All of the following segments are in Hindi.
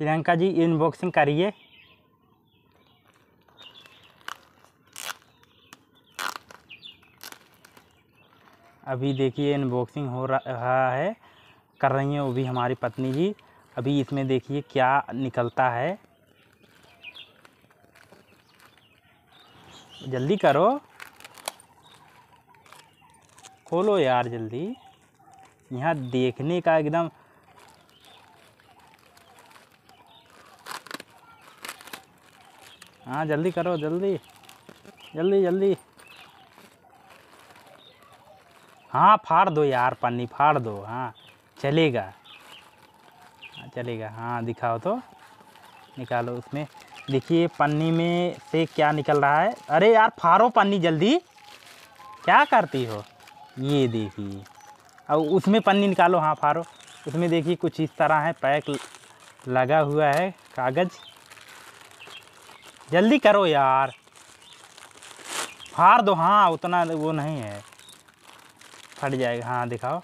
प्रियंका जी इनबॉक्सिंग करिए अभी देखिए इनबॉक्सिंग हो रहा है कर रही हैं वो भी हमारी पत्नी जी अभी इसमें देखिए क्या निकलता है जल्दी करो खोलो यार जल्दी यहाँ देखने का एकदम हाँ जल्दी करो जल्दी जल्दी जल्दी हाँ फाड़ दो यार पन्नी फाड़ दो हाँ चलेगा हाँ, चलेगा हाँ दिखाओ तो निकालो उसमें देखिए पन्नी में से क्या निकल रहा है अरे यार फाड़ो पन्नी जल्दी क्या करती हो ये देखिए और उसमें पन्नी निकालो हाँ फाड़ो उसमें देखिए कुछ इस तरह है पैक लगा हुआ है कागज़ जल्दी करो यार फाड़ दो हाँ उतना वो नहीं है फट जाएगा हाँ दिखाओ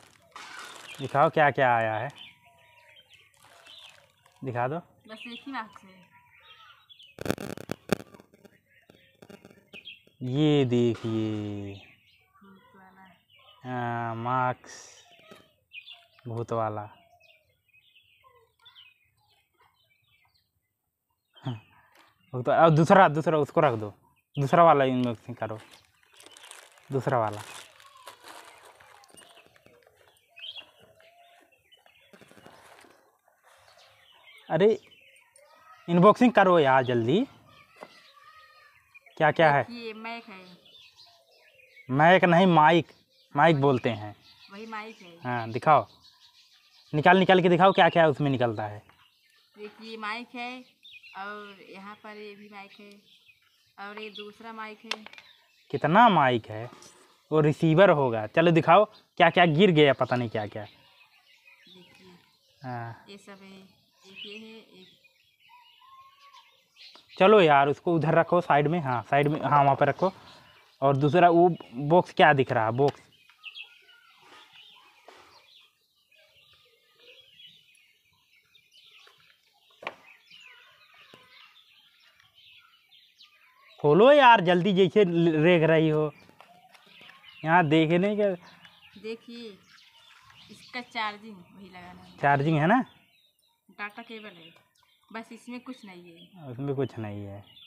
दिखाओ क्या क्या आया है दिखा दो बस एक ही ये देखिए मार्क्स हाँ, भूत वाला तो अब दूसरा दूसरा उसको रख दो दूसरा वाला इनबॉक्सिंग करो दूसरा वाला अरे इनबॉक्सिंग करो यार जल्दी क्या क्या है ये मैक है माइक नहीं माइक माइक बोलते हैं वही माइक है हाँ दिखाओ निकाल निकाल के दिखाओ क्या क्या उसमें निकलता है ये माइक है और यहाँ पर ये भी माइक है और ये दूसरा माइक है कितना माइक है वो रिसीवर होगा चलो दिखाओ क्या क्या गिर गया पता नहीं क्या क्या हाँ। ये सब है एक ये है एक चलो यार उसको उधर रखो साइड में हाँ साइड में हाँ वहाँ पर रखो और दूसरा वो बॉक्स क्या दिख रहा है बॉक्स खोलो यार जल्दी जैसे रेख रही हो यहाँ देखने क्या देखिए इसका चार्जिंग वही लगाना है चार्जिंग है ना डाटा केबल है बस इसमें कुछ नहीं है उसमें कुछ नहीं है